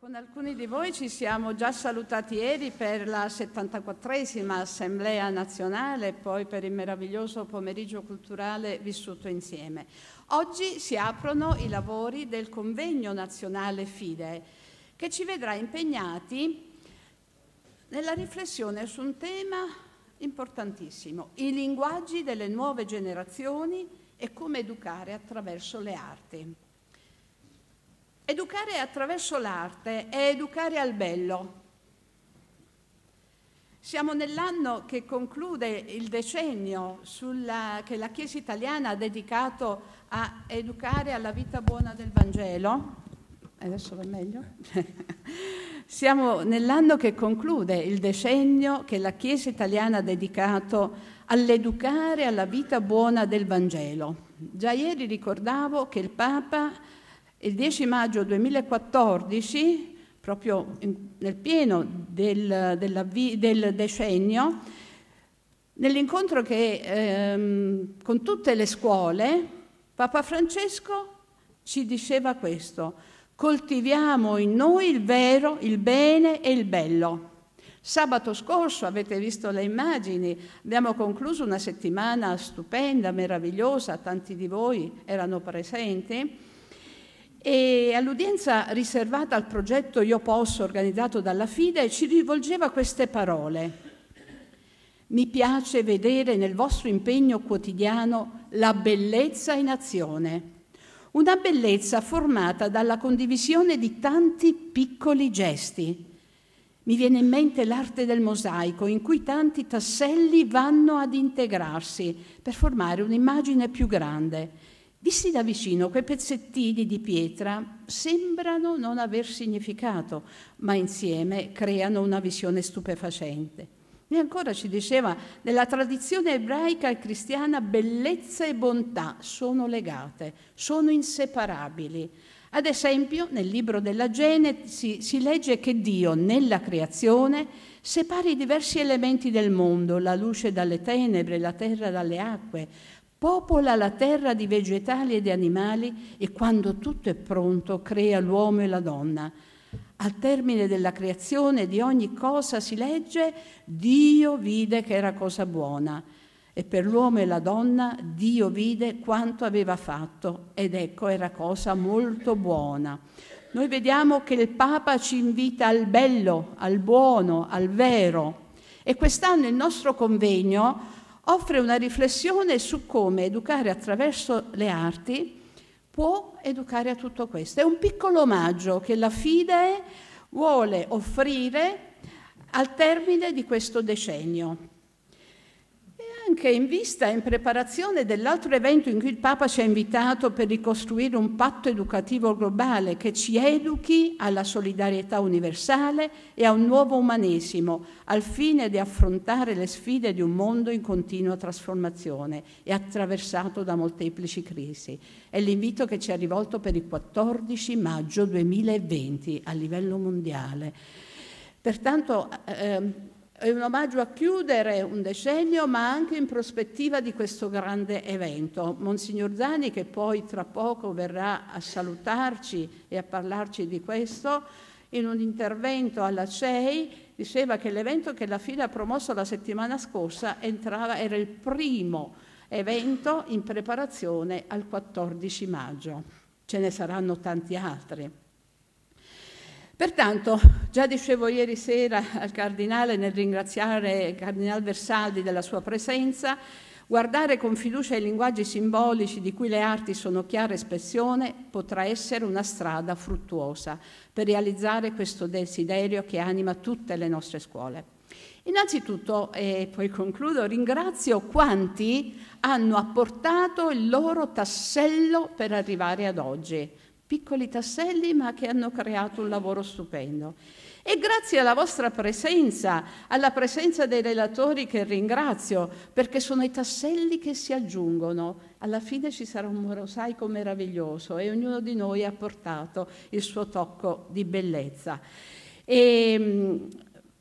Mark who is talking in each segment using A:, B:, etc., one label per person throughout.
A: Con alcuni di voi ci siamo già salutati ieri per la 74esima Assemblea nazionale e poi per il meraviglioso pomeriggio culturale vissuto insieme. Oggi si aprono i lavori del convegno nazionale FIDE che ci vedrà impegnati nella riflessione su un tema importantissimo, i linguaggi delle nuove generazioni e come educare attraverso le arti. Educare attraverso l'arte è educare al bello. Siamo nell'anno che conclude il decennio sulla, che la Chiesa italiana ha dedicato a educare alla vita buona del Vangelo. Eh, adesso va meglio? Siamo nell'anno che conclude il decennio che la Chiesa italiana ha dedicato all'educare alla vita buona del Vangelo. Già ieri ricordavo che il Papa il 10 maggio 2014, proprio in, nel pieno del, del decennio, nell'incontro che ehm, con tutte le scuole, Papa Francesco ci diceva questo, coltiviamo in noi il vero, il bene e il bello. Sabato scorso avete visto le immagini, abbiamo concluso una settimana stupenda, meravigliosa, tanti di voi erano presenti e all'udienza riservata al progetto Io Posso organizzato dalla FIDE ci rivolgeva queste parole. Mi piace vedere nel vostro impegno quotidiano la bellezza in azione, una bellezza formata dalla condivisione di tanti piccoli gesti. Mi viene in mente l'arte del mosaico in cui tanti tasselli vanno ad integrarsi per formare un'immagine più grande Visti da vicino, quei pezzettini di pietra sembrano non aver significato, ma insieme creano una visione stupefacente. E ancora ci diceva, nella tradizione ebraica e cristiana bellezza e bontà sono legate, sono inseparabili. Ad esempio, nel libro della Genesi si legge che Dio nella creazione separa i diversi elementi del mondo, la luce dalle tenebre, la terra dalle acque, Popola la terra di vegetali e di animali e quando tutto è pronto crea l'uomo e la donna. Al termine della creazione di ogni cosa si legge Dio vide che era cosa buona e per l'uomo e la donna Dio vide quanto aveva fatto ed ecco era cosa molto buona. Noi vediamo che il Papa ci invita al bello, al buono, al vero e quest'anno il nostro convegno offre una riflessione su come educare attraverso le arti può educare a tutto questo. È un piccolo omaggio che la FIDE vuole offrire al termine di questo decennio che in vista e in preparazione dell'altro evento in cui il Papa ci ha invitato per ricostruire un patto educativo globale che ci educhi alla solidarietà universale e a un nuovo umanesimo, al fine di affrontare le sfide di un mondo in continua trasformazione e attraversato da molteplici crisi. È l'invito che ci ha rivolto per il 14 maggio 2020 a livello mondiale. Pertanto, eh, ehm, è un omaggio a chiudere un decennio, ma anche in prospettiva di questo grande evento. Monsignor Zani, che poi tra poco verrà a salutarci e a parlarci di questo, in un intervento alla CEI diceva che l'evento che la FILA ha promosso la settimana scorsa entrava, era il primo evento in preparazione al 14 maggio. Ce ne saranno tanti altri. Pertanto, già dicevo ieri sera al Cardinale nel ringraziare il Cardinale Versaldi della sua presenza, guardare con fiducia ai linguaggi simbolici di cui le arti sono chiara espressione potrà essere una strada fruttuosa per realizzare questo desiderio che anima tutte le nostre scuole. Innanzitutto, e poi concludo, ringrazio quanti hanno apportato il loro tassello per arrivare ad oggi piccoli tasselli ma che hanno creato un lavoro stupendo. E grazie alla vostra presenza, alla presenza dei relatori che ringrazio, perché sono i tasselli che si aggiungono, alla fine ci sarà un mosaico meraviglioso e ognuno di noi ha portato il suo tocco di bellezza. E, ehm,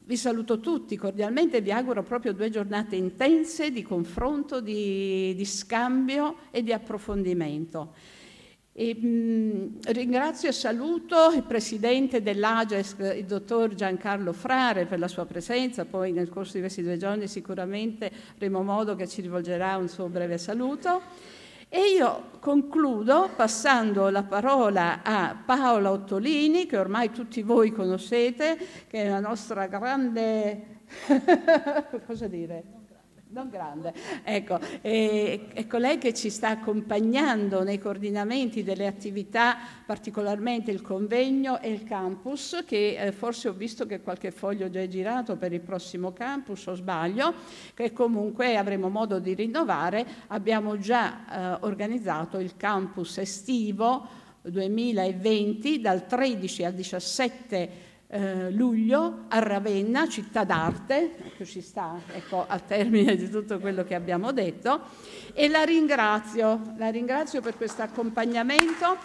A: vi saluto tutti cordialmente, vi auguro proprio due giornate intense di confronto, di, di scambio e di approfondimento. E, mh, ringrazio e saluto il presidente dell'Ages, il dottor Giancarlo Frare, per la sua presenza. Poi nel corso di questi due giorni sicuramente avremo modo che ci rivolgerà un suo breve saluto. E io concludo passando la parola a Paola Ottolini, che ormai tutti voi conoscete, che è la nostra grande... cosa dire? Non grande, ecco, e, ecco lei che ci sta accompagnando nei coordinamenti delle attività, particolarmente il convegno e il campus, che eh, forse ho visto che qualche foglio già è girato per il prossimo campus, o sbaglio, che comunque avremo modo di rinnovare. Abbiamo già eh, organizzato il campus estivo 2020 dal 13 al 17 eh, luglio a Ravenna, città d'arte, che ecco, ci sta ecco, al termine di tutto quello che abbiamo detto, e la ringrazio, la ringrazio per questo accompagnamento.